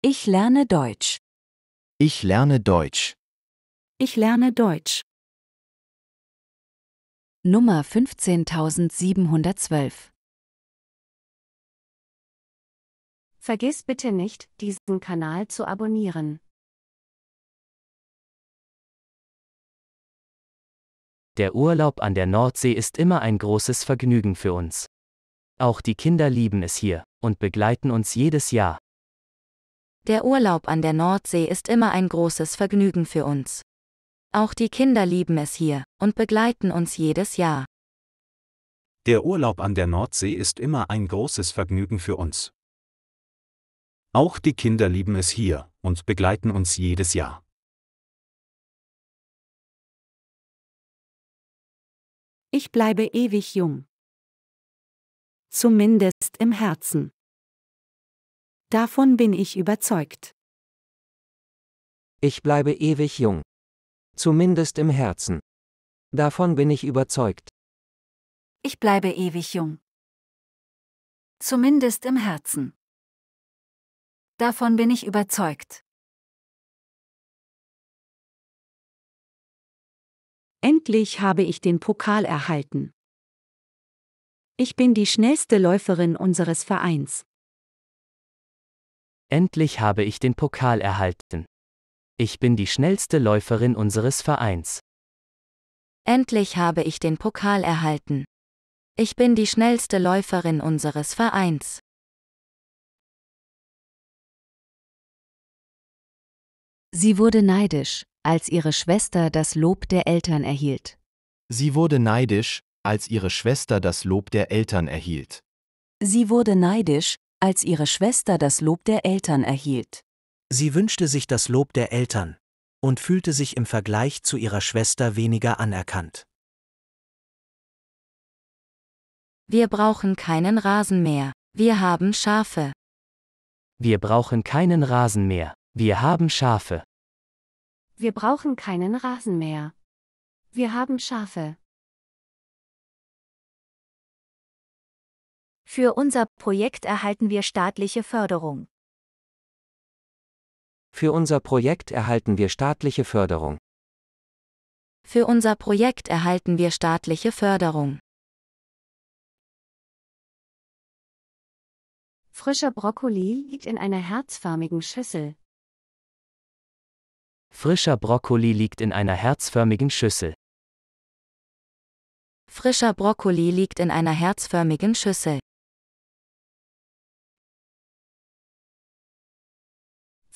Ich lerne Deutsch. Ich lerne Deutsch. Ich lerne Deutsch. Nummer 15712 Vergiss bitte nicht, diesen Kanal zu abonnieren. Der Urlaub an der Nordsee ist immer ein großes Vergnügen für uns. Auch die Kinder lieben es hier und begleiten uns jedes Jahr. Der Urlaub an der Nordsee ist immer ein großes Vergnügen für uns. Auch die Kinder lieben es hier und begleiten uns jedes Jahr. Der Urlaub an der Nordsee ist immer ein großes Vergnügen für uns. Auch die Kinder lieben es hier und begleiten uns jedes Jahr. Ich bleibe ewig jung. Zumindest im Herzen. Davon bin ich überzeugt. Ich bleibe ewig jung. Zumindest im Herzen. Davon bin ich überzeugt. Ich bleibe ewig jung. Zumindest im Herzen. Davon bin ich überzeugt. Endlich habe ich den Pokal erhalten. Ich bin die schnellste Läuferin unseres Vereins. Endlich habe ich den Pokal erhalten. Ich bin die schnellste Läuferin unseres Vereins. Endlich habe ich den Pokal erhalten. Ich bin die schnellste Läuferin unseres Vereins. Sie wurde neidisch, als ihre Schwester das Lob der Eltern erhielt. Sie wurde neidisch, als ihre Schwester das Lob der Eltern erhielt. Sie wurde neidisch, als ihre Schwester das Lob der Eltern erhielt. Sie wünschte sich das Lob der Eltern und fühlte sich im Vergleich zu ihrer Schwester weniger anerkannt. Wir brauchen keinen Rasen mehr, wir haben Schafe. Wir brauchen keinen Rasen mehr, wir haben Schafe. Wir brauchen keinen Rasen mehr. Wir haben Schafe. Für unser Projekt erhalten wir staatliche Förderung. Für unser Projekt erhalten wir staatliche Förderung. Für unser Projekt erhalten wir staatliche Förderung. Frischer Brokkoli liegt in einer herzförmigen Schüssel. Frischer Brokkoli liegt in einer herzförmigen Schüssel. Frischer Brokkoli liegt in einer herzförmigen Schüssel.